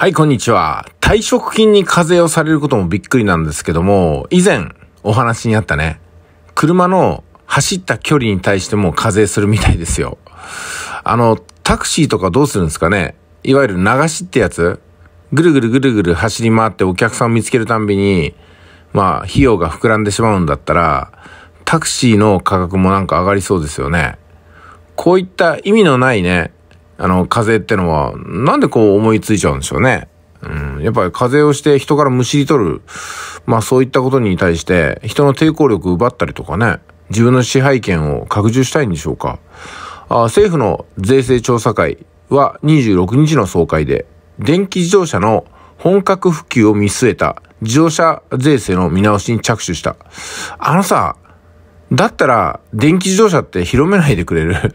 はい、こんにちは。退職金に課税をされることもびっくりなんですけども、以前お話にあったね、車の走った距離に対しても課税するみたいですよ。あの、タクシーとかどうするんですかねいわゆる流しってやつぐるぐるぐるぐる走り回ってお客さんを見つけるたんびに、まあ、費用が膨らんでしまうんだったら、タクシーの価格もなんか上がりそうですよね。こういった意味のないね、あの、風邪ってのは、なんでこう思いついちゃうんでしょうね。うん、やっぱり風邪をして人からむしり取る。まあそういったことに対して、人の抵抗力奪ったりとかね、自分の支配権を拡充したいんでしょうか。あ政府の税制調査会は26日の総会で、電気自動車の本格普及を見据えた自動車税制の見直しに着手した。あのさ、だったら電気自動車って広めないでくれる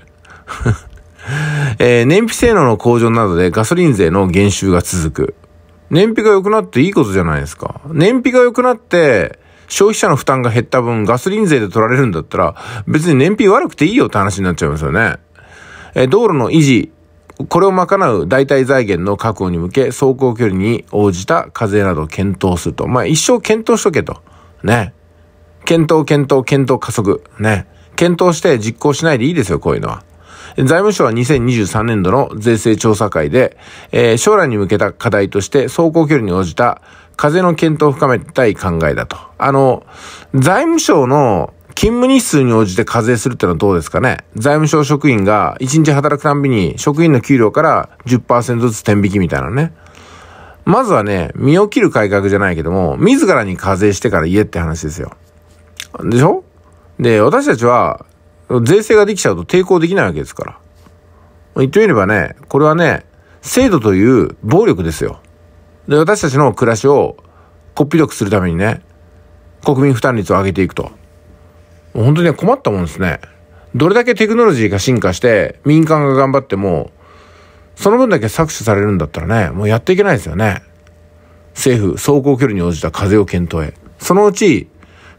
えー、燃費性能の向上などでガソリン税の減収が続く。燃費が良くなっていいことじゃないですか。燃費が良くなって、消費者の負担が減った分、ガソリン税で取られるんだったら、別に燃費悪くていいよって話になっちゃいますよね。えー、道路の維持、これを賄う代替財源の確保に向け、走行距離に応じた課税などを検討すると。まあ、一生検討しとけと。ね。検討、検討、検討加速。ね。検討して実行しないでいいですよ、こういうのは。財務省は2023年度の税制調査会で、えー、将来に向けた課題として走行距離に応じた風の検討を深めたい考えだと。あの、財務省の勤務日数に応じて課税するってのはどうですかね財務省職員が1日働くたんびに職員の給料から10%ずつ転引きみたいなね。まずはね、身を切る改革じゃないけども、自らに課税してから言えって話ですよ。でしょで、私たちは、税制ができちゃうと抵抗できないわけですから。言ってみればね、これはね、制度という暴力ですよ。で、私たちの暮らしをこっぴどくするためにね、国民負担率を上げていくと。本当に困ったもんですね。どれだけテクノロジーが進化して、民間が頑張っても、その分だけ搾取されるんだったらね、もうやっていけないですよね。政府、走行距離に応じた課税を検討へ。そのうち、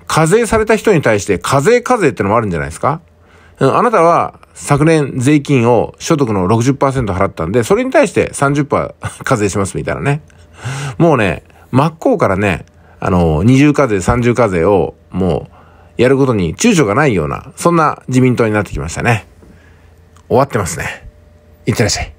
課税された人に対して課税課税ってのもあるんじゃないですかあなたは昨年税金を所得の60%払ったんで、それに対して30%課税しますみたいなね。もうね、真っ向からね、あの、二重課税、三重課税をもうやることに躊躇がないような、そんな自民党になってきましたね。終わってますね。いってらっしゃい。